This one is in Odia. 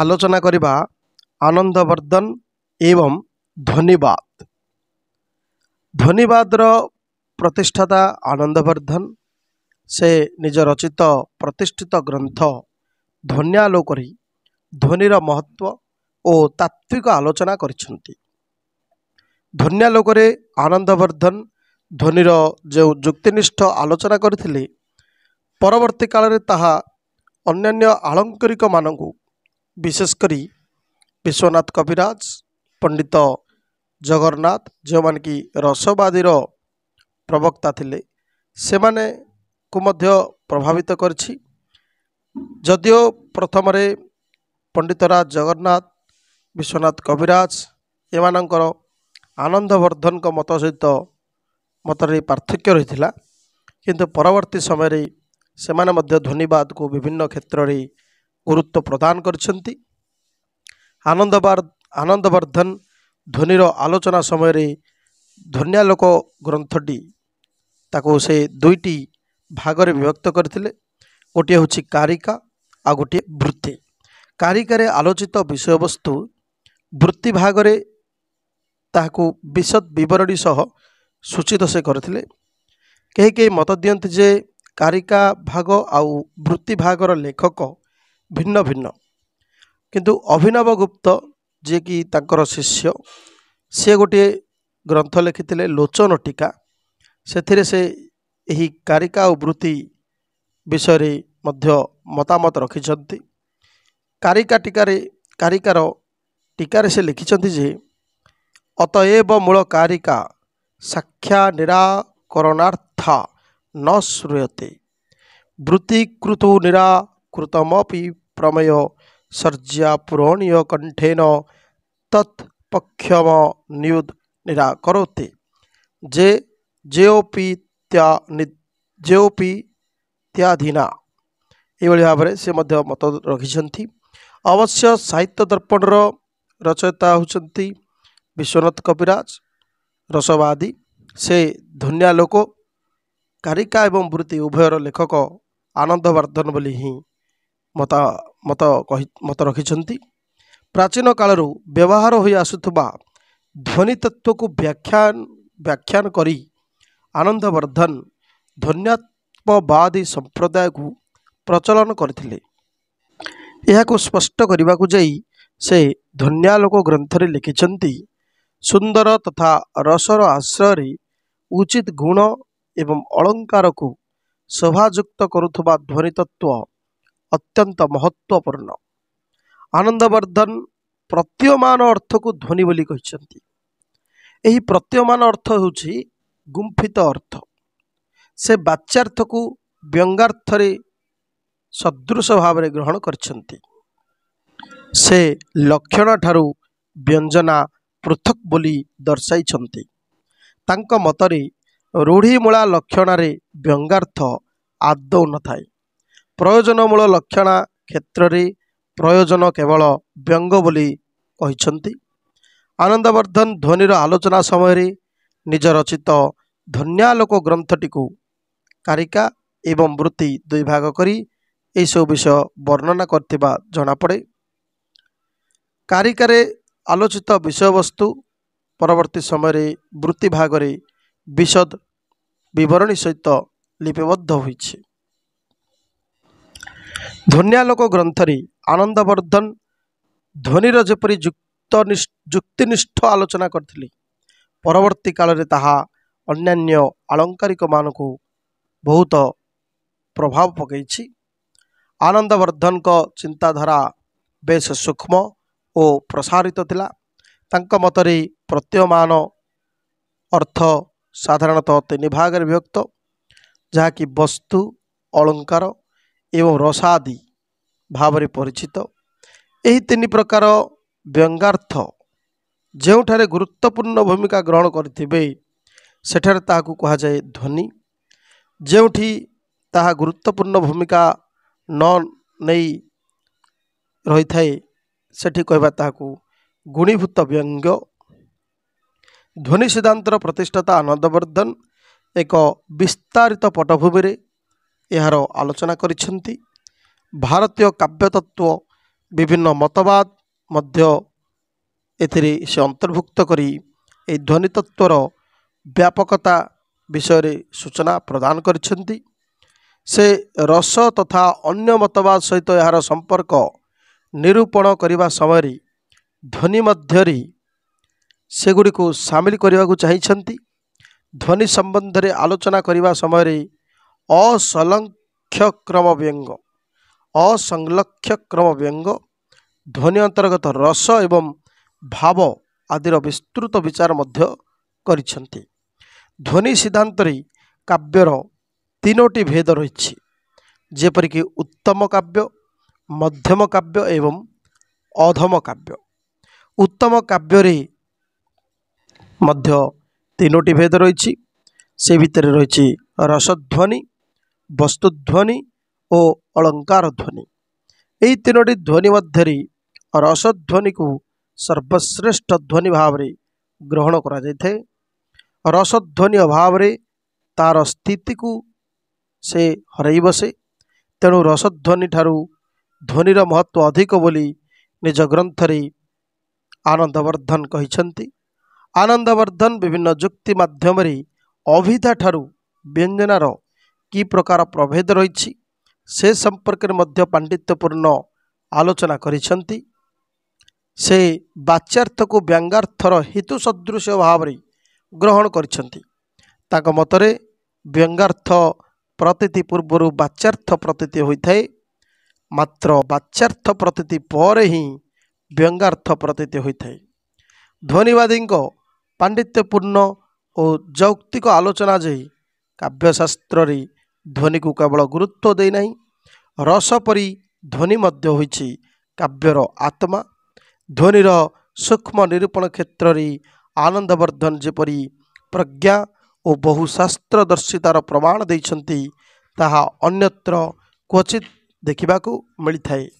ଆଲୋଚନା କରିବା ଆନନ୍ଦବର୍ଦ୍ଧନ ଏବଂ ଧ୍ୱନିବାଦ ଧ୍ୱନିବାଦର ପ୍ରତିଷ୍ଠାତା ଆନନ୍ଦବର୍ଦ୍ଧନ ସେ ନିଜ ରଚିତ ପ୍ରତିଷ୍ଠିତ ଗ୍ରନ୍ଥ ଧ୍ୱନିଆଲୋକରେ ଧ୍ୱନିର ମହତ୍ଵ ଓ ତାତ୍ତ୍ୱିକ ଆଲୋଚନା କରିଛନ୍ତି ଧ୍ୱନିଆଲୋକରେ ଆନନ୍ଦବର୍ଦ୍ଧନ ଧ୍ୱନିର ଯେଉଁ ଯୁକ୍ତିନିଷ୍ଠ ଆଲୋଚନା କରିଥିଲେ ପରବର୍ତ୍ତୀ କାଳରେ ତାହା ଅନ୍ୟାନ୍ୟ ଆଳଙ୍କରିକମାନଙ୍କୁ ବିଶେଷକରି ବିଶ୍ୱନାଥ କବିରାଜ ପଣ୍ଡିତ ଜଗନ୍ନାଥ ଯେଉଁମାନେ କି ରସବାଦୀର ପ୍ରବକ୍ତା ଥିଲେ ସେମାନେକୁ ମଧ୍ୟ ପ୍ରଭାବିତ କରିଛି ଯଦିଓ ପ୍ରଥମରେ ପଣ୍ଡିତ ରାଜ ଜଗନ୍ନାଥ ବିଶ୍ୱନାଥ କବିରାଜ ଏମାନଙ୍କର ଆନନ୍ଦବର୍ଦ୍ଧନଙ୍କ ମତ ସହିତ ମତରେ ପାର୍ଥକ୍ୟ ରହିଥିଲା କିନ୍ତୁ ପରବର୍ତ୍ତୀ ସମୟରେ ସେମାନେ ମଧ୍ୟ ଧ୍ୱନିବାଦକୁ ବିଭିନ୍ନ କ୍ଷେତ୍ରରେ ଗୁରୁତ୍ୱ ପ୍ରଦାନ କରିଛନ୍ତି ଆନନ୍ଦବାର ଆନନ୍ଦବର୍ଦ୍ଧନ ଧ୍ୱନିର ଆଲୋଚନା ସମୟରେ ଧନ୍ୟାଲୋକ ଗ୍ରନ୍ଥଟି ତାକୁ ସେ ଦୁଇଟି ଭାଗରେ ବିଭକ୍ତ କରିଥିଲେ ଗୋଟିଏ ହେଉଛି କାରିକା ଆଉ ଗୋଟିଏ ବୃତ୍ତି କାରିକାରେ ଆଲୋଚିତ ବିଷୟବସ୍ତୁ ବୃତ୍ତି ଭାଗରେ ତାହାକୁ ବିଶଦ ବିବରଣୀ ସହ ସୂଚିତ ସେ କରିଥିଲେ କେହି କେହି ମତ ଦିଅନ୍ତି ଯେ କାରିକା ଭାଗ ଆଉ ବୃତ୍ତି ଭାଗର ଲେଖକ ଭିନ୍ନ ଭିନ୍ନ କିନ୍ତୁ ଅଭିନବ ଗୁପ୍ତ ଯିଏକି ତାଙ୍କର ଶିଷ୍ୟ ସିଏ ଗୋଟିଏ ଗ୍ରନ୍ଥ ଲେଖିଥିଲେ ଲୋଚନ ଟୀକା ସେଥିରେ ସେ ଏହି କାରିକା ଆଉ ବୃତ୍ତି ବିଷୟରେ ମଧ୍ୟ ମତାମତ ରଖିଛନ୍ତି କାରିକା ଟୀକାରେ କାରିକାର ଟୀକାରେ ସେ ଲେଖିଛନ୍ତି ଯେ ଅତଏବ ମୂଳ କାରିକା ସାକ୍ଷା ନିରାକରଣାର୍ଥ ନ ଶୃୟତେ ବୃତ୍ତିକୃତ ନିରା कृतमपि प्रमेय सर्ज्या पुरणीय कंठेन तत्पक्षम न्युद निराकरोति जे जेओपि त्या जेओपि त्याधीना ଏଇଭଳି ଭାବରେ ସେ ମଧ୍ୟ ମତ ରଖିଛନ୍ତି ଅବଶ୍ୟ ସାହିତ୍ୟ ଦର୍ପଣର ରଚୟିତା ହେଉଛନ୍ତି ବିଶ୍ୱନାଥ କବିରାଜ ରସବାଦୀ ସେ ଧନ୍ୟା ଲୋକ କାରିକା ଏବଂ ବୃତ୍ତି ଉଭୟର ଲେଖକ ଆନନ୍ଦବର୍ଦ୍ଧନ ବୋଲି ହିଁ ମତ ମତ କହି ମତ ରଖିଛନ୍ତି ପ୍ରାଚୀନ କାଳରୁ ବ୍ୟବହାର ହୋଇ ଆସୁଥିବା ଧ୍ୱନିତତ୍ଵକୁ ବ୍ୟାଖ୍ୟା ବ୍ୟାଖ୍ୟାନ କରି ଆନନ୍ଦବର୍ଦ୍ଧନ ଧ୍ୱନ୍ୟାତ୍ମବାଦୀ ସମ୍ପ୍ରଦାୟକୁ ପ୍ରଚଳନ କରିଥିଲେ ଏହାକୁ ସ୍ପଷ୍ଟ କରିବାକୁ ଯାଇ ସେ ଧନ୍ୟାଲୋକ ଗ୍ରନ୍ଥରେ ଲେଖିଛନ୍ତି ସୁନ୍ଦର ତଥା ରସର ଆଶ୍ରୟରେ ଉଚିତ ଗୁଣ ଏବଂ ଅଳଙ୍କାରକୁ ଶୋଭାଯୁକ୍ତ କରୁଥିବା ଧ୍ୱନିତତ୍ଵ ଅତ୍ୟନ୍ତ ମହତ୍ତ୍ୱପୂର୍ଣ୍ଣ ଆନନ୍ଦବର୍ଦ୍ଧନ ପ୍ରତୀୟମାନ ଅର୍ଥକୁ ଧ୍ୱନି ବୋଲି କହିଛନ୍ତି ଏହି ପ୍ରତୀୟମାନ ଅର୍ଥ ହେଉଛି ଗୁମ୍ଫିତ ଅର୍ଥ ସେ ବାଚ୍ୟାର୍ଥକୁ ବ୍ୟଙ୍ଗାର୍ଥରେ ସଦୃଶ ଭାବରେ ଗ୍ରହଣ କରିଛନ୍ତି ସେ ଲକ୍ଷଣ ଠାରୁ ବ୍ୟଞ୍ଜନା ପୃଥକ୍ ବୋଲି ଦର୍ଶାଇଛନ୍ତି ତାଙ୍କ ମତରେ ରୂଢ଼ିମୂଳା ଲକ୍ଷଣରେ ବ୍ୟଙ୍ଗାର୍ଥ ଆଦୌ ନଥାଏ ପ୍ରୟୋଜନମୂଳ ଲକ୍ଷଣା କ୍ଷେତ୍ରରେ ପ୍ରୟୋଜନ କେବଳ ବ୍ୟଙ୍ଗ ବୋଲି କହିଛନ୍ତି ଆନନ୍ଦବର୍ଦ୍ଧନ ଧ୍ୱନିର ଆଲୋଚନା ସମୟରେ ନିଜ ରଚିତ ଧନ୍ୟାଲୋକ ଗ୍ରନ୍ଥଟିକୁ କାରିକା ଏବଂ ବୃତ୍ତି ଦୁଇ ଭାଗ କରି ଏହିସବୁ ବିଷୟ ବର୍ଣ୍ଣନା କରିଥିବା ଜଣାପଡ଼େ କାରିକାରେ ଆଲୋଚିତ ବିଷୟବସ୍ତୁ ପରବର୍ତ୍ତୀ ସମୟରେ ବୃତ୍ତି ଭାଗରେ ବିଶଦ ବିବରଣୀ ସହିତ ଲିପିବଦ୍ଧ ହୋଇଛି ଧ୍ୱନିଆଲୋକ ଗ୍ରନ୍ଥରେ ଆନନ୍ଦବର୍ଦ୍ଧନ ଧ୍ୱନିର ଯେପରି ଯୁକ୍ତ ଯୁକ୍ତିନିଷ୍ଠ ଆଲୋଚନା କରିଥିଲେ ପରବର୍ତ୍ତୀ କାଳରେ ତାହା ଅନ୍ୟାନ୍ୟ ଆଳଙ୍କାରିକମାନଙ୍କୁ ବହୁତ ପ୍ରଭାବ ପକାଇଛି ଆନନ୍ଦବର୍ଦ୍ଧନଙ୍କ ଚିନ୍ତାଧାରା ବେଶ ସୂକ୍ଷ୍ମ ଓ ପ୍ରସାରିତ ଥିଲା ତାଙ୍କ ମତରେ ପ୍ରତ୍ୟମାନ ଅର୍ଥ ସାଧାରଣତଃ ତିନି ଭାଗରେ ବିଭକ୍ତ ଯାହାକି ବସ୍ତୁ ଅଳଙ୍କାର ଏବଂ ରସ ଆଦି ଭାବରେ ପରିଚିତ ଏହି ତିନି ପ୍ରକାର ବ୍ୟଙ୍ଗାର୍ଥ ଯେଉଁଠାରେ ଗୁରୁତ୍ୱପୂର୍ଣ୍ଣ ଭୂମିକା ଗ୍ରହଣ କରିଥିବେ ସେଠାରେ ତାହାକୁ କୁହାଯାଏ ଧ୍ୱନି ଯେଉଁଠି ତାହା ଗୁରୁତ୍ୱପୂର୍ଣ୍ଣ ଭୂମିକା ନ ନେଇ ରହିଥାଏ ସେଠି କହିବା ତାହାକୁ ଗୁଣୀଭୂତ ବ୍ୟଙ୍ଗ ଧ୍ୱନି ସିଦ୍ଧାନ୍ତର ପ୍ରତିଷ୍ଠାତା ଆନନ୍ଦବର୍ଦ୍ଧନ ଏକ ବିସ୍ତାରିତ ପଟଭୂମିରେ ଏହାର ଆଲୋଚନା କରିଛନ୍ତି ଭାରତୀୟ କାବ୍ୟତତ୍ଵ ବିଭିନ୍ନ ମତବାଦ ମଧ୍ୟ ଏଥିରେ ସେ ଅନ୍ତର୍ଭୁକ୍ତ କରି ଏହି ଧ୍ୱନି ଧ୍ୱନିତତ୍ଵର ବ୍ୟାପକତା ବିଷୟରେ ସୂଚନା ପ୍ରଦାନ କରିଛନ୍ତି ସେ ରସ ତଥା ଅନ୍ୟ ମତବାଦ ସହିତ ଏହାର ସମ୍ପର୍କ ନିରୂପଣ କରିବା ସମୟରେ ଧ୍ୱନି ମଧ୍ୟରେ ସେଗୁଡ଼ିକୁ ସାମିଲ କରିବାକୁ ଚାହିଁଛନ୍ତି ଧ୍ୱନି ସମ୍ବନ୍ଧରେ ଆଲୋଚନା କରିବା ସମୟରେ ଅସଲକ୍ଷ କ୍ରମ ବ୍ୟଙ୍ଗ ଅସଂଲକ୍ଷ କ୍ରମ ବ୍ୟଙ୍ଗ ଧ୍ୱନି ଅନ୍ତର୍ଗତ ରସ ଏବଂ ଭାବ ଆଦିର ବିସ୍ତୃତ ବିଚାର ମଧ୍ୟ କରିଛନ୍ତି ଧ୍ୱନି ସିଦ୍ଧାନ୍ତରେ କାବ୍ୟର ତିନୋଟି ଭେଦ ରହିଛି ଯେପରିକି ଉତ୍ତମ କାବ୍ୟ ମଧ୍ୟମ କାବ୍ୟ ଏବଂ ଅଧମ କାବ୍ୟ ଉତ୍ତମ କାବ୍ୟରେ ମଧ୍ୟ ତିନୋଟି ଭେଦ ରହିଛି ସେ ଭିତରେ ରହିଛି ରସଧ୍ୱନି ବସ୍ତୁଧ୍ୱନି ଓ ଅଳଙ୍କାର ଧ୍ୱନି ଏହି ତିନୋଟି ଧ୍ୱନି ମଧ୍ୟରେ ରସଧ୍ୱନିକୁ ସର୍ବଶ୍ରେଷ୍ଠ ଧ୍ୱନି ଭାବରେ ଗ୍ରହଣ କରାଯାଇଥାଏ ରସଧ୍ୱନି ଅଭାବରେ ତା'ର ସ୍ଥିତିକୁ ସେ ହରାଇ ବସେ ତେଣୁ ରସଧ୍ୱନି ଠାରୁ ଧ୍ୱନିର ମହତ୍ଵ ଅଧିକ ବୋଲି ନିଜ ଗ୍ରନ୍ଥରେ ଆନନ୍ଦବର୍ଦ୍ଧନ କହିଛନ୍ତି ଆନନ୍ଦବର୍ଦ୍ଧନ ବିଭିନ୍ନ ଯୁକ୍ତି ମାଧ୍ୟମରେ ଅଭିଧା ଠାରୁ ବ୍ୟଞ୍ଜନାର କି ପ୍ରକାର ପ୍ରଭେଦ ରହିଛି ସେ ସମ୍ପର୍କରେ ମଧ୍ୟ ପାଣ୍ଡିତ୍ୟପୂର୍ଣ୍ଣ ଆଲୋଚନା କରିଛନ୍ତି ସେ ବାଚ୍ୟାର୍ଥକୁ ବ୍ୟଙ୍ଗାର୍ଥର ହେତୁ ସଦୃଶ ଭାବରେ ଗ୍ରହଣ କରିଛନ୍ତି ତାଙ୍କ ମତରେ ବ୍ୟଙ୍ଗାର୍ଥ ପ୍ରତୀତି ପୂର୍ବରୁ ବାଚ୍ୟାର୍ଥ ପ୍ରତୀତି ହୋଇଥାଏ ମାତ୍ର ବାଚ୍ୟାର୍ଥ ପ୍ରତୀତି ପରେ ହିଁ ବ୍ୟଙ୍ଗାର୍ଥ ପ୍ରତୀତି ହୋଇଥାଏ ଧ୍ୱନିବାଦୀଙ୍କ ପାଣ୍ଡିତ୍ୟପୂର୍ଣ୍ଣ ଓ ଯୌକ୍ତିକ ଆଲୋଚନା ଯେ କାବ୍ୟଶାସ୍ତ୍ରରେ ଧ୍ୱନିକୁ କେବଳ ଗୁରୁତ୍ୱ ଦେଇନାହିଁ ରସ ପରି ଧ୍ୱନି ମଧ୍ୟ ହୋଇଛି କାବ୍ୟର ଆତ୍ମା ଧ୍ୱନିର ସୂକ୍ଷ୍ମ ନିରୂପଣ କ୍ଷେତ୍ରରେ ଆନନ୍ଦବର୍ଦ୍ଧନ ଯେପରି ପ୍ରଜ୍ଞା ଓ ବହୁ ଶାସ୍ତ୍ରଦର୍ଶିତାର ପ୍ରମାଣ ଦେଇଛନ୍ତି ତାହା ଅନ୍ୟତ୍ର କ୍ୱଚିତ ଦେଖିବାକୁ ମିଳିଥାଏ